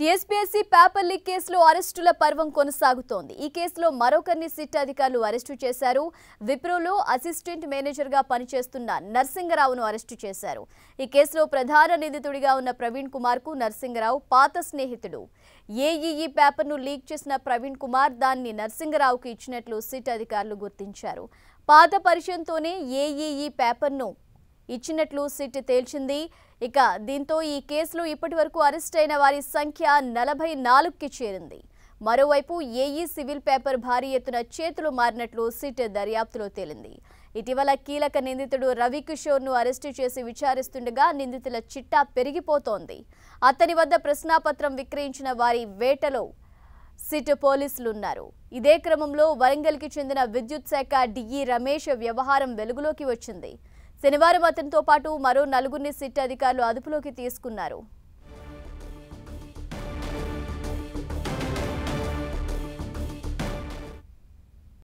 TSPSC paper leak కేసులో అరెస్టుల పర్వం కొనసాగుతోంది ఈ కేసులో మరొకరిని సిట్ అధికారులు అరెస్టు చేశారు విప్రోలో అసిస్టెంట్ మేనేజర్గా పనిచేస్తున్న నర్సింగరావును అరెస్టు చేశారు ఈ కేసులో ప్రధాన నిందితుడిగా ఉన్న ప్రవీణ్ కుమార్కు నర్సింగరావు పాత స్నేహితుడు ఏఈఈ పేపర్ను లీక్ చేసిన ప్రవీణ్ కుమార్ దాన్ని నర్సింగరావుకు ఇచ్చినట్లు సిట్ అధికారులు గుర్తించారు పాత పరిచయంతోనే ఏఈఈ పేపర్ను ఇచ్చినట్లు సిట్ తేల్చింది ఇక దీంతో ఈ కేసులో ఇప్పటి వరకు అరెస్ట్ అయిన వారి సంఖ్య నలభై నాలుగుకి చేరింది మరోవైపు ఏఈ సివిల్ పేపర్ భారీ ఎత్తున చేతులు మారినట్లు సిట్ దర్యాప్తులో తేలింది ఇటీవల కీలక నిందితుడు రవి కిషోర్ను అరెస్టు చేసి విచారిస్తుండగా నిందితుల చిట్టా పెరిగిపోతోంది అతని వద్ద ప్రశ్నాపత్రం విక్రయించిన వారి వేటలో సిట్ పోలీసులున్నారు ఇదే క్రమంలో వరంగల్కి చెందిన విద్యుత్ శాఖ డిఈ రమేష్ వ్యవహారం వెలుగులోకి వచ్చింది శనివారం అతనితో పాటు మరో నలుగురిని సిట్ అధికారులు అదుపులోకి తీసుకున్నారు